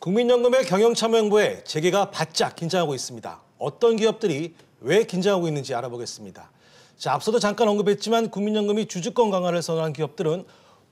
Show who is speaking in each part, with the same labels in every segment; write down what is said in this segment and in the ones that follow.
Speaker 1: 국민연금의 경영참여행보에 재계가 바짝 긴장하고 있습니다. 어떤 기업들이 왜 긴장하고 있는지 알아보겠습니다. 자, 앞서도 잠깐 언급했지만 국민연금이 주주권 강화를 선언한 기업들은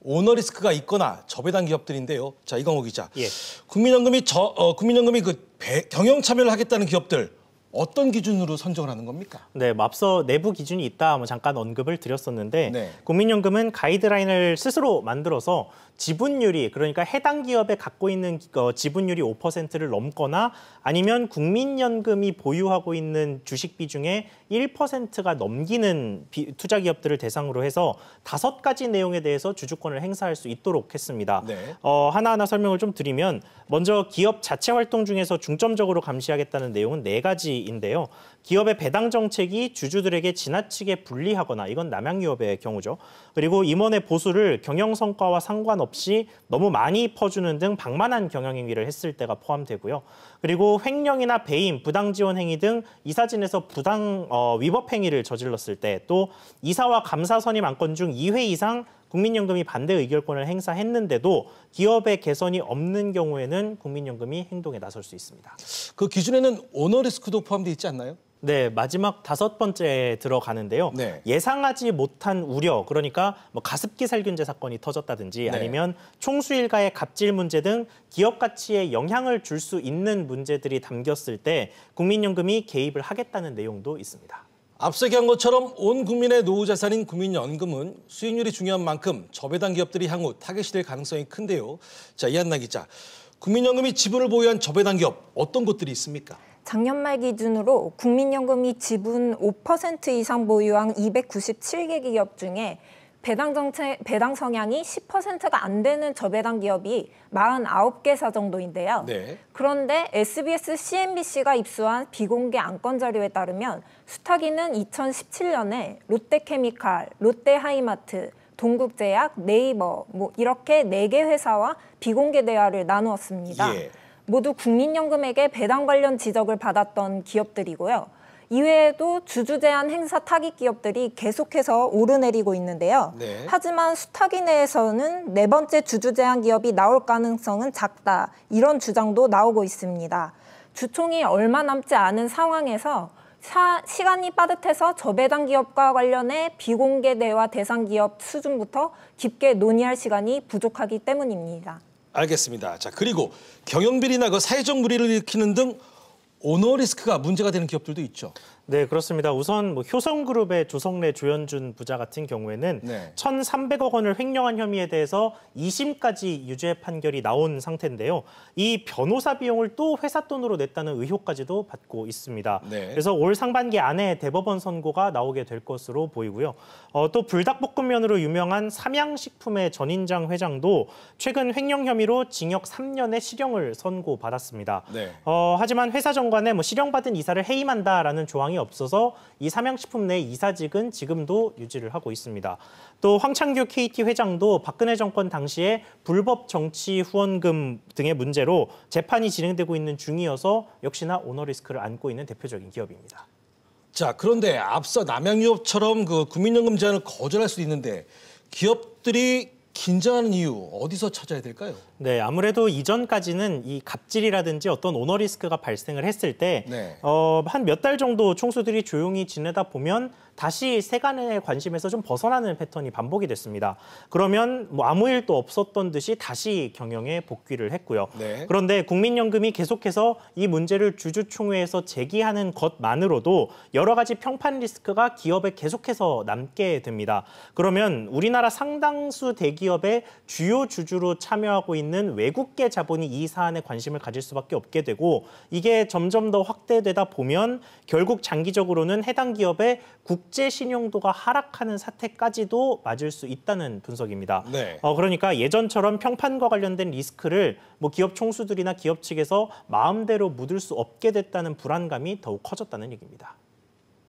Speaker 1: 오너리스크가 있거나 저배당 기업들인데요. 자, 이광호 기자. 예. 국민연금이 저 어, 국민연금이 그 배, 경영 참여를 하겠다는 기업들 어떤 기준으로 선정을 하는 겁니까?
Speaker 2: 네, 앞서 내부 기준이 있다 뭐 잠깐 언급을 드렸었는데 네. 국민연금은 가이드라인을 스스로 만들어서 지분율이 그러니까 해당 기업에 갖고 있는 어, 지분율이 5%를 넘거나 아니면 국민연금이 보유하고 있는 주식 비중의 1%가 넘기는 비, 투자 기업들을 대상으로 해서 다섯 가지 내용에 대해서 주주권을 행사할 수 있도록 했습니다. 네. 어, 하나하나 설명을 좀 드리면 먼저 기업 자체 활동 중에서 중점적으로 감시하겠다는 내용은 네 가지인데요. 기업의 배당 정책이 주주들에게 지나치게 불리하거나 이건 남양유업의 경우죠. 그리고 임원의 보수를 경영 성과와 상관없이 너무 많이 퍼주는 등 방만한 경영 행위를 했을 때가 포함되고요. 그리고 횡령이나 배임, 부당 지원 행위 등 이사진에서 부당 어, 위법 행위를 저질렀을 때 또 이사와 감사 선임 안건 중 2회 이상 국민연금이 반대 의결권을 행사했는데도 기업의 개선이 없는 경우에는 국민연금이 행동에 나설 수 있습니다. 그 기준에는 오너리스크도 포함되어 있지 않나요? 네, 마지막 다섯 번째에 들어가는데요. 네. 예상하지 못한 우려, 그러니까 뭐 가습기 살균제 사건이 터졌다든지 네. 아니면 총수일가의 갑질 문제 등 기업 가치에 영향을 줄 수 있는 문제들이 담겼을 때 국민연금이 개입을 하겠다는 내용도 있습니다. 앞서 얘기한 것처럼
Speaker 1: 온 국민의 노후 자산인 국민연금은 수익률이 중요한 만큼 저배당 기업들이 향후 타겟이 될 가능성이 큰데요. 자, 이한나 기자. 국민연금이 지분을 보유한 저배당 기업 어떤 것들이 있습니까?
Speaker 3: 작년 말 기준으로 국민연금이 지분 5% 이상 보유한 297개 기업 중에 배당 정책, 배당 성향이 10%가 안 되는 저배당 기업이 49개사 정도인데요. 네. 그런데 SBS CNBC가 입수한 비공개 안건 자료에 따르면 수탁이는 2017년에 롯데케미칼, 롯데하이마트, 동국제약, 네이버 뭐 이렇게 4개 회사와 비공개 대화를 나누었습니다. 예. 모두 국민연금에게 배당 관련 지적을 받았던 기업들이고요. 이외에도 주주 제한 행사 타깃 기업들이 계속해서 오르내리고 있는데요. 네. 하지만 수타기 내에서는 네 번째 주주 제한 기업이 나올 가능성은 작다. 이런 주장도 나오고 있습니다. 주총이 얼마 남지 않은 상황에서 사, 시간이 빠듯해서 저배당 기업과 관련해 비공개 대화 대상 기업 수준부터 깊게 논의할 시간이 부족하기 때문입니다.
Speaker 1: 알겠습니다. 자 그리고 경영비리나 그 사회적 물의를 일으키는
Speaker 2: 등 오너 리스크가 문제가 되는 기업들도 있죠. 네, 그렇습니다. 우선 뭐 효성그룹의 조성래 조현준 부자 같은 경우에는 네. 1,300억 원을 횡령한 혐의에 대해서 2심까지 유죄 판결이 나온 상태인데요. 이 변호사 비용을 또 회사 돈으로 냈다는 의혹까지도 받고 있습니다. 네. 그래서 올 상반기 안에 대법원 선고가 나오게 될 것으로 보이고요. 어, 또 불닭볶음면으로 유명한 삼양식품의 전인장 회장도 최근 횡령 혐의로 징역 3년의 실형을 선고받았습니다. 네. 어, 하지만 회사 정 장관의 뭐 실형받은 이사를 해임한다라는 조항이 없어서 이 삼양식품 내 이사직은 지금도 유지를 하고 있습니다. 또 황창규 KT 회장도 박근혜 정권 당시에 불법 정치 후원금 등의 문제로 재판이 진행되고 있는 중이어서 역시나 오너리스크를 안고 있는 대표적인 기업입니다. 자 그런데 앞서 남양유업처럼
Speaker 1: 그 국민연금 제한을 거절할 수 있는데 기업들이 긴장하는 이유 어디서 찾아야 될까요?
Speaker 2: 네, 아무래도 이전까지는 이 갑질이라든지 어떤 오너 리스크가 발생을 했을 때 네. 어, 한몇 달 정도 총수들이 조용히 지내다 보면 다시 세간의 관심에서 좀 벗어나는 패턴이 반복이 됐습니다. 그러면 뭐 아무 일도 없었던 듯이 다시 경영에 복귀를 했고요. 네. 그런데 국민연금이 계속해서 이 문제를 주주총회에서 제기하는 것만으로도 여러 가지 평판 리스크가 기업에 계속해서 남게 됩니다. 그러면 우리나라 상당수 대기업 기업의 주요 주주로 참여하고 있는 외국계 자본이 이 사안에 관심을 가질 수밖에 없게 되고 이게 점점 더 확대되다 보면 결국 장기적으로는 해당 기업의 국제 신용도가 하락하는 사태까지도 맞을 수 있다는 분석입니다. 네. 어, 그러니까 예전처럼 평판과 관련된 리스크를 뭐 기업 총수들이나 기업 측에서 마음대로 묻을 수 없게 됐다는 불안감이 더욱 커졌다는 얘기입니다.